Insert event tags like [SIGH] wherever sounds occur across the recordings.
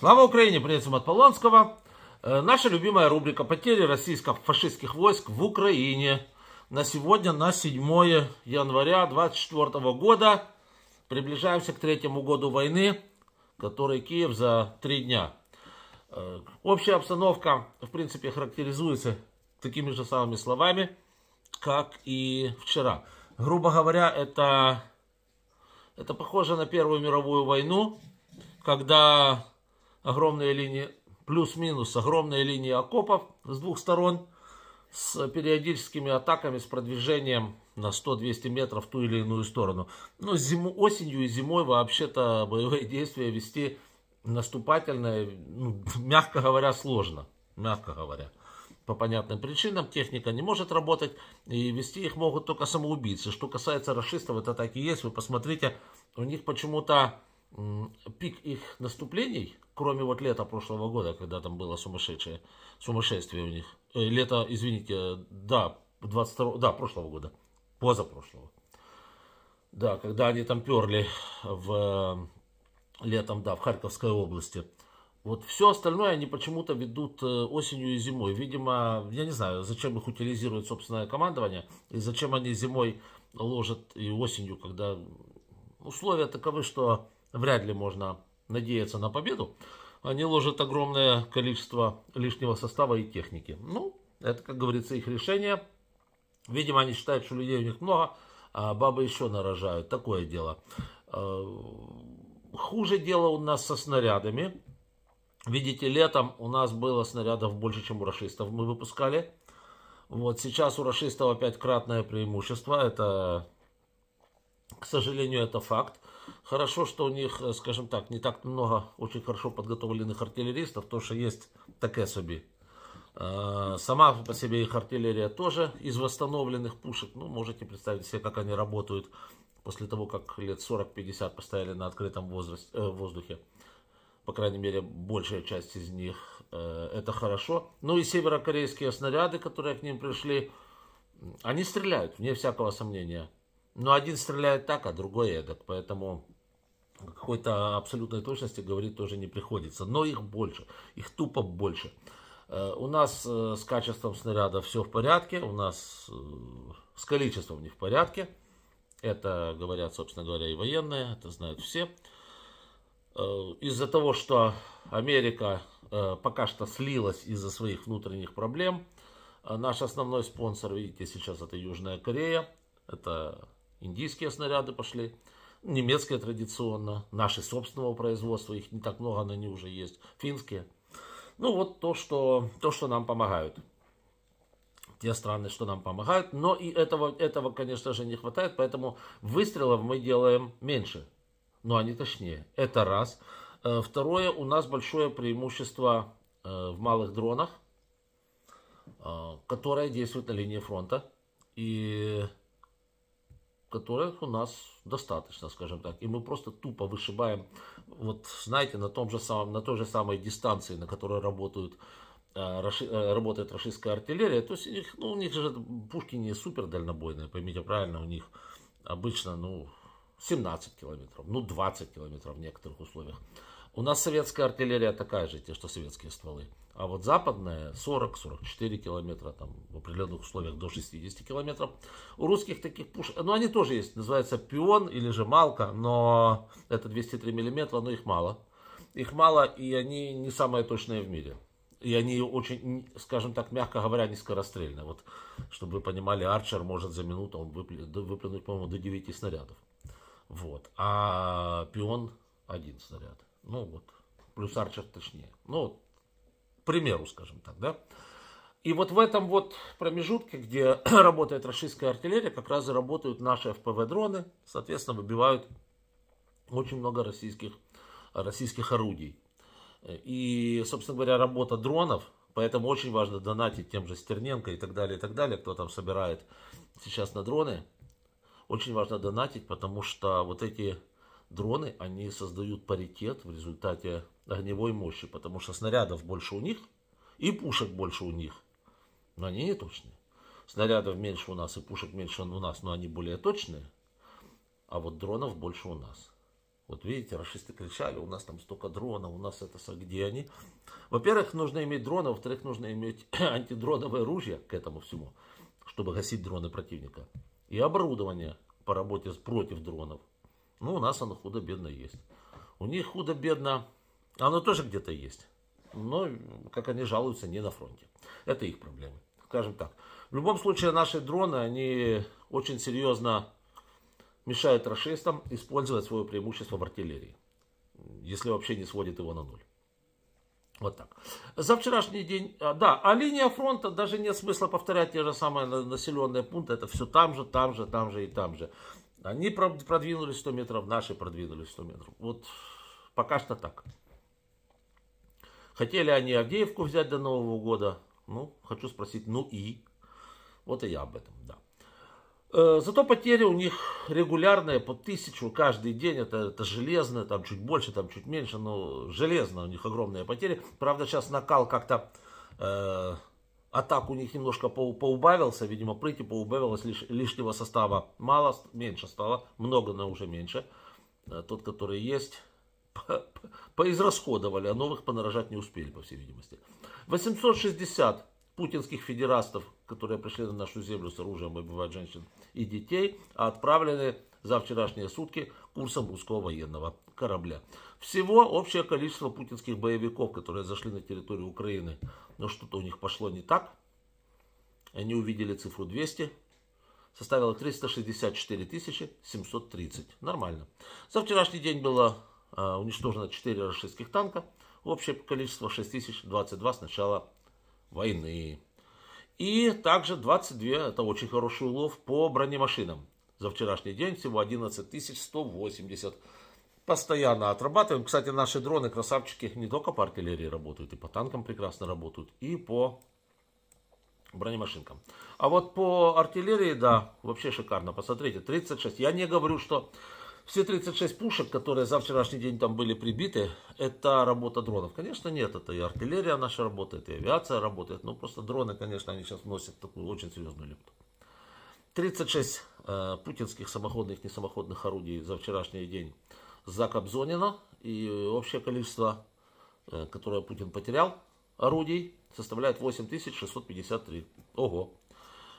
Слава Украине! Привет от Полонского. Э, наша любимая рубрика «Потери российско-фашистских войск в Украине». На сегодня, на 7 января 24 года, приближаемся к третьему году войны, который Киев за три дня. Э, общая обстановка, в принципе, характеризуется такими же самыми словами, как и вчера. Грубо говоря, это, это похоже на Первую мировую войну, когда огромные линии, плюс-минус огромные линии окопов с двух сторон, с периодическими атаками, с продвижением на 100-200 метров в ту или иную сторону. Но зиму, осенью и зимой вообще-то боевые [LAUGHS] действия вести наступательное, ну, [LAUGHS] мягко говоря, сложно. Мягко говоря. По понятным причинам техника не может работать, и вести их могут только самоубийцы. Что касается расистов, это так и есть. Вы посмотрите, у них почему-то пик их наступлений, кроме вот лета прошлого года, когда там было сумасшедшее, сумасшествие у них. Э, лето, извините, да, 22, да, прошлого года, позапрошлого. Да, когда они там перли в, летом, да, в Харьковской области. Вот все остальное они почему-то ведут э, осенью и зимой. Видимо, я не знаю, зачем их утилизирует собственное командование, и зачем они зимой ложат и осенью, когда условия таковы, что вряд ли можно надеяться на победу, они ложат огромное количество лишнего состава и техники. Ну, это, как говорится, их решение. Видимо, они считают, что людей у них много, а бабы еще нарожают. Такое дело. Э, хуже дело у нас со снарядами. Видите, летом у нас было снарядов больше, чем у рашистов. Мы выпускали. Вот сейчас у рашистов опять кратное преимущество. Это, к сожалению, это факт. Хорошо, что у них, э, скажем так, не так много очень хорошо подготовленных артиллеристов, то что есть такая собі. Э, сама по себе их артиллерия тоже из восстановленных пушек. Ну, можете представить себе, как они работают после того, как лет 40-50 постояли на открытом возрасте, э, воздухе. По крайней мере, большая часть из них э, это хорошо. Ну и северокорейские снаряды, которые к ним пришли, они стреляют, вне всякого сомнения. Но ну, один стреляет так, а другой эдак. Поэтому какой-то абсолютной точности говорить тоже не приходится. Но их больше, их тупо больше. Э, у нас э, с качеством снаряда все в порядке, у нас э, с количеством не в порядке. Это говорят, собственно говоря, и военные, это знают все. Из-за того, что Америка пока что слилась из-за своих внутренних проблем, наш основной спонсор, видите, сейчас это Южная Корея. Это Индийские снаряды пошли, немецкие традиционно, наши собственного производства, их не так много, но они уже есть, финские. Ну вот то, что, то, что нам помогают. Те страны, что нам помогают. Но и этого, этого, конечно же, не хватает, поэтому выстрелов мы делаем меньше. Но они точнее. Это раз. Э, второе, у нас большое преимущество э, в малых дронах, э, которое действует на линии фронта. И которых у нас достаточно, скажем так. И мы просто тупо вышибаем, вот знаете, на, том же самом, на той же самой дистанции, на которой работают, э, э работает российская артиллерия. То есть у них, ну, у них же пушки не супер дальнобойные, поймите правильно, у них обычно ну, 17 километров, ну 20 километров в некоторых условиях. У нас советская артиллерия такая же, те, что советские стволы. А вот западная 40-44 километра, там в определенных условиях до 60 километров. У русских таких пушек, ну они тоже есть, называется пион или же малка, но это 203 миллиметра, но их мало. Их мало, и они не самые точные в мире. И они очень, скажем так, мягко говоря, не Вот, чтобы вы понимали, Арчер может за минуту он выплюнуть, по-моему, до 9 снарядов. Вот. А пион один снаряд. Ну вот. Плюс Арчер точнее. Ну, примеру, скажем так, да. И вот в этом вот промежутке, где [CLEARS THROAT] работает российская артиллерия, как раз и работают наши ФПВ-дроны, соответственно, выбивают очень много российских, российских орудий. И, собственно говоря, работа дронов, поэтому очень важно донатить тем же Стерненко и так далее, и так далее, кто там собирает сейчас на дроны, очень важно донатить, потому что вот эти дроны, они создают паритет в результате огневой мощи, потому что снарядов больше у них и пушек больше у них, но они не точные. Снарядов меньше у нас и пушек меньше у нас, но они более точные, а вот дронов больше у нас. Вот видите, расисты кричали, у нас там столько дронов, у нас это, где они? Во-первых, нужно иметь дронов, во-вторых, нужно иметь [CLEARS THROAT] антидроновое оружие к этому всему, чтобы гасить дроны противника. И оборудование по работе против дронов. Ну, у нас оно худо-бедно есть. У них худо-бедно, оно тоже где-то есть. Но, как они жалуются, не на фронте. Это их проблемы, скажем так. В любом случае, наши дроны, они очень серьезно мешают расистам использовать свое преимущество в артиллерии. Если вообще не сводит его на ноль. Вот так. За вчерашний день, а, да, а линия фронта, даже нет смысла повторять те же самые населенные пункты, это все там же, там же, там же и там же. Они продвинулись 100 метров, наши продвинулись 100 метров. Вот пока что так. Хотели они Авдеевку взять до Нового года. Ну, хочу спросить, ну и? Вот и я об этом, да. Э, зато потери у них регулярные, по тысячу каждый день, это, это железно, там чуть больше, там чуть меньше, но железно у них огромные потери. Правда, сейчас накал как-то э, атак у них немножко по, поубавился, видимо, прыти поубавилось, лиш, лишнего состава мало, меньше стало, много, но уже меньше. Э, тот, который есть, [LAUGHS] по, по, поизрасходовали, а новых понарожать не успели, по всей видимости. 860 путинских федерастов, которые пришли на нашу землю с оружием убивать женщин и детей, отправлены за вчерашние сутки курсом русского военного корабля. Всего общее количество путинских боевиков, которые зашли на территорию Украины, но что-то у них пошло не так. Они увидели цифру 200, составила 364 730. Нормально. За вчерашний день было э, уничтожено 4 российских танка. Общее количество 6022 с начала войны. И также 22, это очень хороший улов, по бронемашинам за вчерашний день всего 11 180. Постоянно отрабатываем. Кстати, наши дроны, красавчики, не только по артиллерии работают, и по танкам прекрасно работают, и по бронемашинкам. А вот по артиллерии, да, вообще шикарно. Посмотрите, 36. Я не говорю, что все 36 пушек, которые за вчерашний день там были прибиты, это работа дронов. Конечно, нет, это и артиллерия наша работает, и авиация работает, но просто дроны, конечно, они сейчас носят такую очень серьезную лепту. 36 Э, путинских самоходных и несамоходных орудий за вчерашний день за Кобзонина. И э, общее количество, э, которое Путин потерял, орудий составляет 8653. Ого!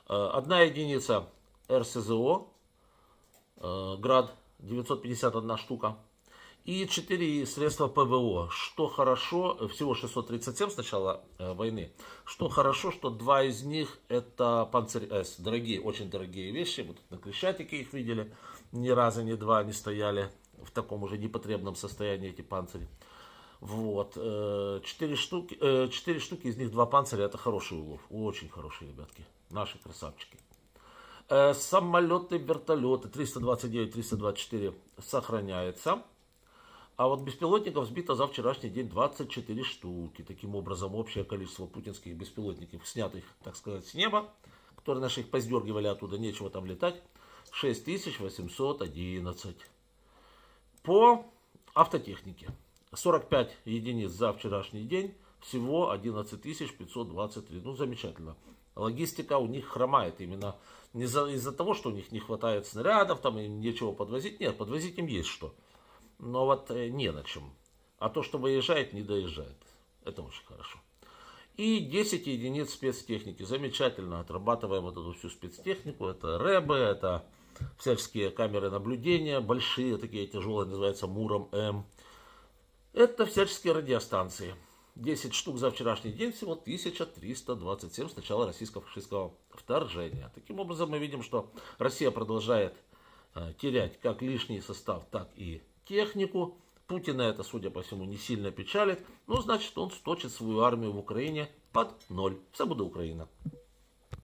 Одна единица РСЗО, град 951 штука – и четыре средства ПВО. Что хорошо, э, всего 637 с начала войны. Что хорошо, что два из них это Панцирь С. Дорогие, очень дорогие вещи. Мы тут на Крещатике их видели. Ни разу, ни два не стояли в таком уже непотребном состоянии эти панцири. Вот. Э, четыре штуки, э, четыре штуки, из них два панциря, это хороший улов. Очень хорошие, ребятки. Наши красавчики. Самолеты, вертолеты 329-324 сохраняется. А вот беспилотников сбито за вчерашний день 24 штуки. Таким образом, общее количество путинских беспилотников, снятых, так сказать, с неба, которые наши их поздергивали оттуда, нечего там летать, 6811. По автотехнике. 45 единиц за вчерашний день, всего 11523. Ну, замечательно. Логистика у них хромает именно не из-за из того, что у них не хватает снарядов, там им нечего подвозить. Нет, подвозить им есть что но вот э, не на чем. А то, что выезжает, не доезжает. Это очень хорошо. И 10 единиц спецтехники. Замечательно отрабатываем вот эту всю спецтехнику. Это рэбы, это всяческие камеры наблюдения, большие такие тяжелые, называются Муром-М. Это всяческие радиостанции. 10 штук за вчерашний день, всего 1327 с начала российско-фашистского вторжения. Таким образом мы видим, что Россия продолжает э, терять как лишний состав, так и технику. Путина это, судя по всему, не сильно печалит. Ну, значит, он сточит свою армию в Украине под ноль. Все будет Украина.